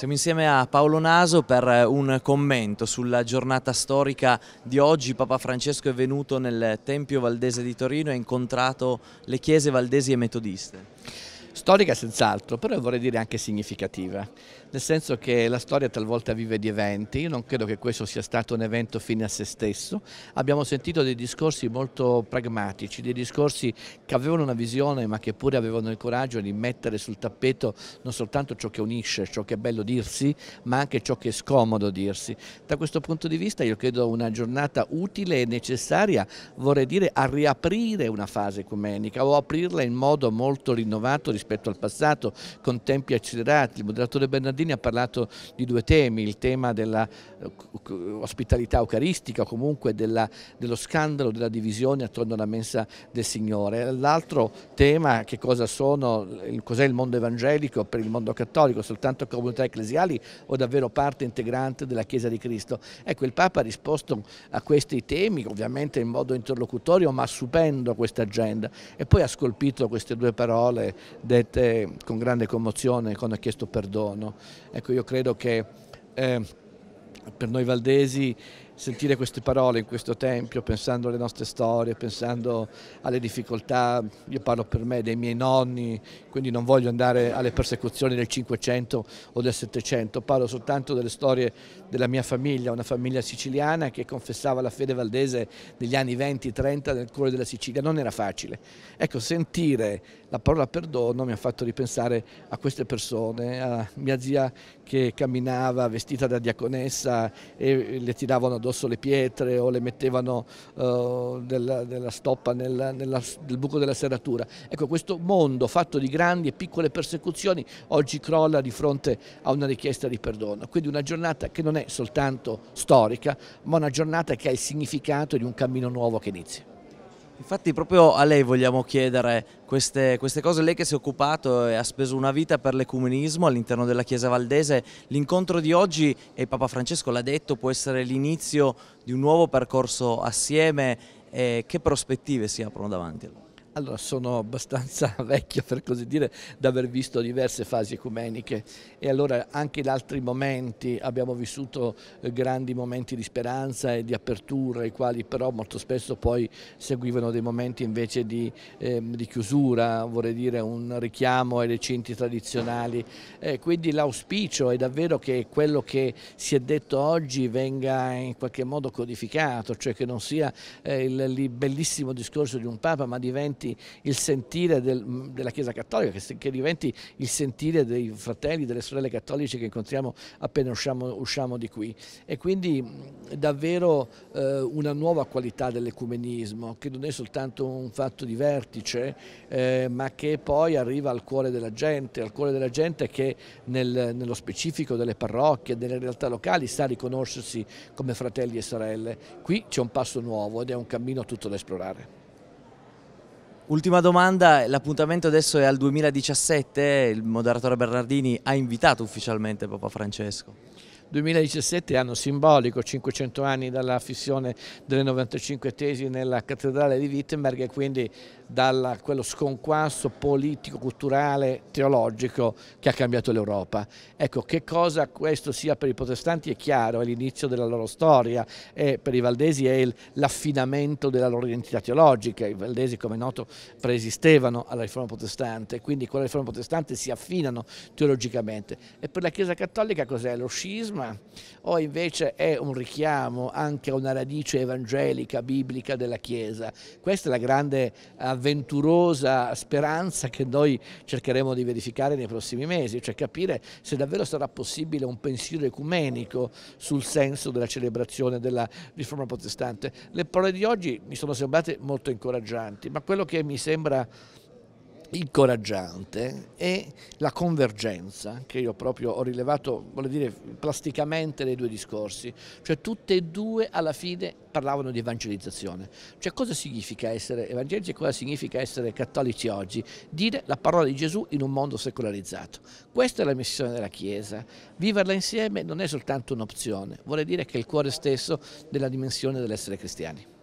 Siamo insieme a Paolo Naso per eh, un commento sulla giornata storica di oggi. Papa Francesco è venuto nel Tempio Valdese di Torino e ha incontrato le chiese valdesi e metodiste storica senz'altro, però vorrei dire anche significativa, nel senso che la storia talvolta vive di eventi, io non credo che questo sia stato un evento fine a se stesso, abbiamo sentito dei discorsi molto pragmatici, dei discorsi che avevano una visione ma che pure avevano il coraggio di mettere sul tappeto non soltanto ciò che unisce, ciò che è bello dirsi, ma anche ciò che è scomodo dirsi. Da questo punto di vista io credo una giornata utile e necessaria, vorrei dire a riaprire una fase ecumenica o aprirla in modo molto rinnovato rispetto al passato, con tempi accelerati. Il moderatore Bernardini ha parlato di due temi, il tema dell'ospitalità eh, eucaristica o comunque della, dello scandalo della divisione attorno alla mensa del Signore. L'altro tema, che cosa sono, cos'è il mondo evangelico per il mondo cattolico, soltanto comunità ecclesiali o davvero parte integrante della Chiesa di Cristo? Ecco, il Papa ha risposto a questi temi, ovviamente in modo interlocutorio, ma supendo questa agenda. E poi ha scolpito queste due parole dette con grande commozione quando ha chiesto perdono. Ecco, io credo che eh, per noi valdesi sentire queste parole in questo tempio, pensando alle nostre storie, pensando alle difficoltà, io parlo per me dei miei nonni, quindi non voglio andare alle persecuzioni del 500 o del 700, parlo soltanto delle storie della mia famiglia, una famiglia siciliana che confessava la fede valdese negli anni 20-30 nel cuore della Sicilia, non era facile. Ecco, sentire la parola perdono mi ha fatto ripensare a queste persone, a mia zia che camminava vestita da diaconessa e le tiravano addosso addosso le pietre o le mettevano eh, della, della, stoppa nel, nella, nel buco della serratura. Ecco, questo mondo fatto di grandi e piccole persecuzioni oggi crolla di fronte a una richiesta di perdono. Quindi una giornata che non è soltanto storica, ma una giornata che ha il significato di un cammino nuovo che inizia. Infatti proprio a lei vogliamo chiedere queste, queste cose, lei che si è occupato e ha speso una vita per l'ecumenismo all'interno della Chiesa Valdese, l'incontro di oggi, e Papa Francesco l'ha detto, può essere l'inizio di un nuovo percorso assieme, eh, che prospettive si aprono davanti a lui? Allora, sono abbastanza vecchio, per così dire, da aver visto diverse fasi ecumeniche e allora anche in altri momenti abbiamo vissuto eh, grandi momenti di speranza e di apertura, i quali però molto spesso poi seguivano dei momenti invece di, eh, di chiusura, vorrei dire un richiamo ai recinti tradizionali. Eh, quindi l'auspicio è davvero che quello che si è detto oggi venga in qualche modo codificato, cioè che non sia eh, il, il bellissimo discorso di un Papa, ma diventi diventi il sentire del, della Chiesa Cattolica, che, che, diventi il sentire dei fratelli, delle sorelle cattolici che incontriamo appena usciamo, usciamo di qui. E quindi davvero eh, una nuova qualità dell'ecumenismo, che non è soltanto un fatto di vertice, eh, ma che poi arriva al cuore della gente, al cuore della gente che nel, nello specifico delle parrocchie, delle realtà locali sa riconoscersi come fratelli e sorelle. Qui c'è un passo nuovo ed è un cammino tutto da esplorare. Ultima domanda, l'appuntamento adesso è al 2017, il moderatore Bernardini ha invitato ufficialmente Papa Francesco. 2017 anno simbolico, 500 anni dalla fissione delle 95 tesi nella cattedrale di Wittenberg e quindi da quello sconquasso politico, culturale, teologico che ha cambiato l'Europa. Ecco, che cosa questo sia per i protestanti è chiaro, è l'inizio della loro storia e per i valdesi è l'affinamento della loro identità teologica. I valdesi, come è noto, preesistevano alla riforma protestante, quindi con la riforma protestante si affinano teologicamente. E per la Chiesa Cattolica cos'è? Lo scisma? riforma o invece è un richiamo anche a una radice evangelica, biblica della Chiesa. Questa è la grande avventurosa speranza che noi cercheremo di verificare nei prossimi mesi, cioè capire se davvero sarà possibile un pensiero ecumenico sul senso della celebrazione della riforma protestante. Le parole di oggi mi sono sembrate molto incoraggianti, ma quello che mi sembra incoraggiante è la convergenza che io proprio ho rilevato, vuole dire plasticamente nei due discorsi, cioè tutte e due alla fine parlavano di evangelizzazione, cioè cosa significa essere evangelici e cosa significa essere cattolici oggi, dire la parola di Gesù in un mondo secolarizzato, questa è la missione della Chiesa, viverla insieme non è soltanto un'opzione, vuole dire che è il cuore stesso della dimensione dell'essere cristiani.